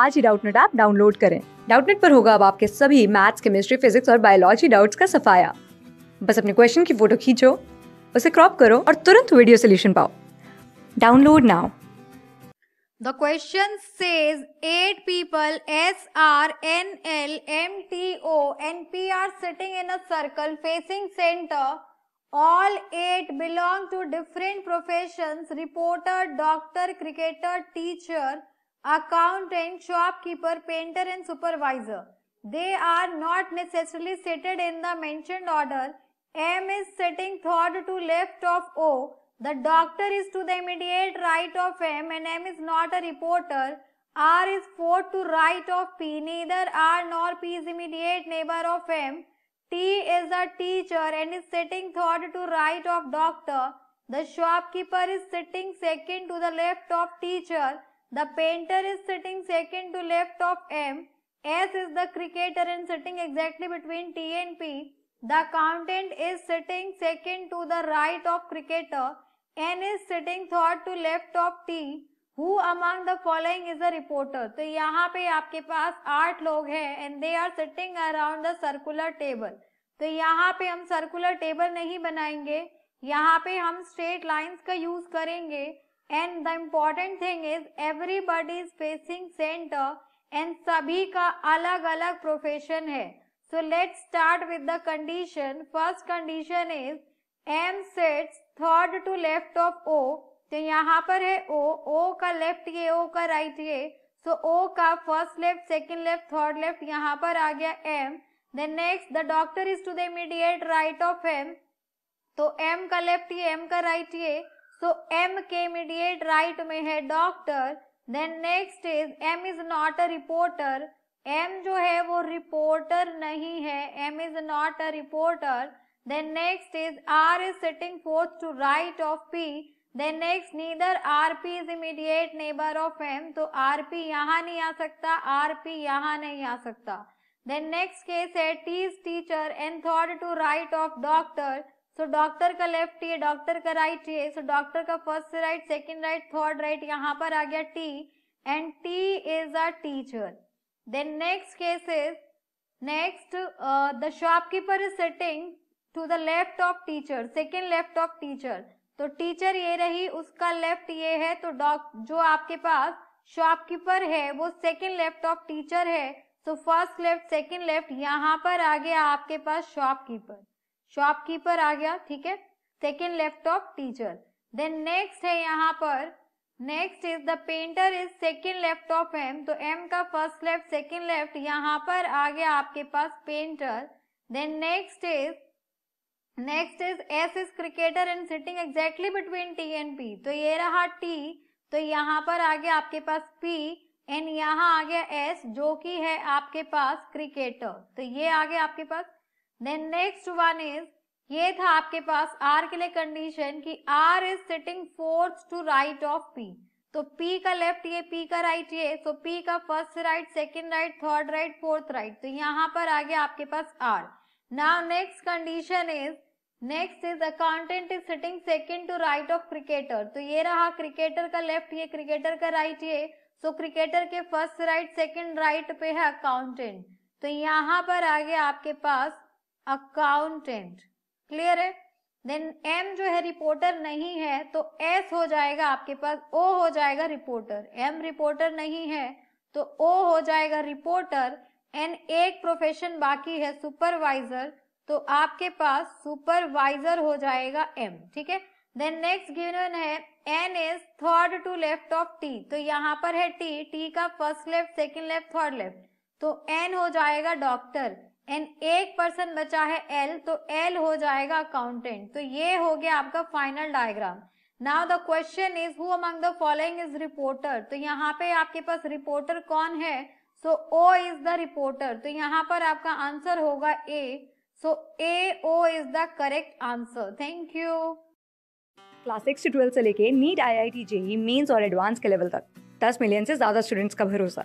आज ही Doubtnut app download करें डाउटनेट पर होगा अब आपके सभी मैथ्स केमिस्ट्री फिजिक्स और बायोलॉजी डाउट्स का सफाया बस अपने क्वेश्चन की फोटो खींचो उसे क्रॉप करो और तुरंत वीडियो सोल्यूशन पाओ download now The question says eight people S R N L M T O and P are sitting in a circle facing center. All eight belong to different professions: reporter, doctor, cricketer, teacher. accountant, shopkeeper, painter and supervisor. They are not necessarily seated in the mentioned order. M is sitting third to left of O. The doctor is to the immediate right of M and M is not a reporter. R is fourth to right of P. Neither R nor P is immediate neighbor of M. T is a teacher and is sitting third to right of doctor. The shopkeeper is sitting second to the left of teacher The painter is sitting second to left of M. S is the cricketer and sitting exactly between T and P. The accountant is sitting second to the right of cricketer. N is sitting third to left of T. Who among the following is a reporter तो यहाँ पे आपके पास आठ लोग हैं and they are sitting around the circular table तो यहाँ पे हम सर्कुलर टेबल नहीं बनाएंगे यहाँ पे हम स्ट्रेट लाइंस का यूज करेंगे and the important thing is everybody is facing centre and सभी का अलग अलग प्रोफेशन है so let start with the condition first condition is M sets third to left of O तो यहाँ पर है ओ ओ का लेफ्ट ये ओ का राइट ये सो ओ का first left second left third left यहाँ पर आ गया M then next the doctor is to the immediate right of M तो एम का लेफ्ट ये एम का राइट ये सो एम के इमीडिएट राइट में है doctor then next is M is not a reporter M जो है वो रिपोर्टर नहीं है M is not a reporter then next is R is sitting fourth to right of P then next neither R P is immediate neighbour of M तो R P यहाँ नहीं आ सकता आर पी यहाँ नहीं आ सकता देन नेक्स्ट केस है T is teacher and third to right of doctor so doctor का लेफ्ट ये डॉक्टर का राइट ये सो डॉक्टर का first right second right third right यहाँ पर आ गया T and T is a teacher then next case is next the shopkeeper is sitting to the left of teacher second left of teacher तो teacher ये रही उसका left ये है तो डॉक जो आपके पास शॉपकीपर है वो सेकेंड लेफ्ट ऑफ टीचर है तो फर्स्ट लेफ्ट सेकेंड लेफ्ट यहाँ पर आ गया आपके पास शॉपकीपर शॉपकीपर आ गया ठीक है second left teacher then next है यहाँ पर next is the painter is second left of M तो एम का फर्स्ट लेफ्ट सेकेंड लेफ्ट यहाँ पर आ गया आपके पास painter then next is next is S is cricketer and sitting exactly between T and P तो ये रहा टी तो यहाँ पर आ गया आपके पास पी एंड यहाँ आ गया एस जो कि है आपके पास क्रिकेटर तो ये आ गया आपके पास देन नेक्स्ट वन इज ये था आपके पास आर के लिए कंडीशन कि R is sitting fourth to right of P तो पी का लेफ्ट ये पी का राइट ये तो पी का first right second right third right fourth right तो यहाँ पर आ गया आपके पास R now next condition is next is accountant is sitting second to right of cricketer तो ये रहा क्रिकेटर का लेफ्ट ये क्रिकेटर का राइट ये सो क्रिकेटर के फर्स्ट राइट सेकेंड राइट पे है अकाउंटेंट तो यहाँ पर आ गया आपके पास अकाउंटेंट क्लियर है देन एम जो है रिपोर्टर नहीं है तो एस हो जाएगा आपके पास ओ हो जाएगा रिपोर्टर एम रिपोर्टर नहीं है तो ओ हो जाएगा रिपोर्टर एन एक प्रोफेशन बाकी है सुपरवाइजर तो आपके पास सुपरवाइजर हो जाएगा एम ठीक है देन नेक्स्ट गिवन है N is third to left of T तो यहाँ पर है टी टी का first left second left third left तो एन हो जाएगा डॉक्टर एन एक पर्सन बचा है एल तो एल हो जाएगा अकाउंटेंट तो ये हो गया आपका final diagram now the question is who among the following is reporter तो यहाँ पे आपके पास रिपोर्टर कौन है so O is the reporter तो यहाँ पर आपका आंसर होगा A so A O is the correct answer thank you class six से ट्वेल्थ से लेके NEET I I T JEE mains और एडवांस के लेवल तक दस मिलियन से ज्यादा स्टूडेंट्स का भरोसा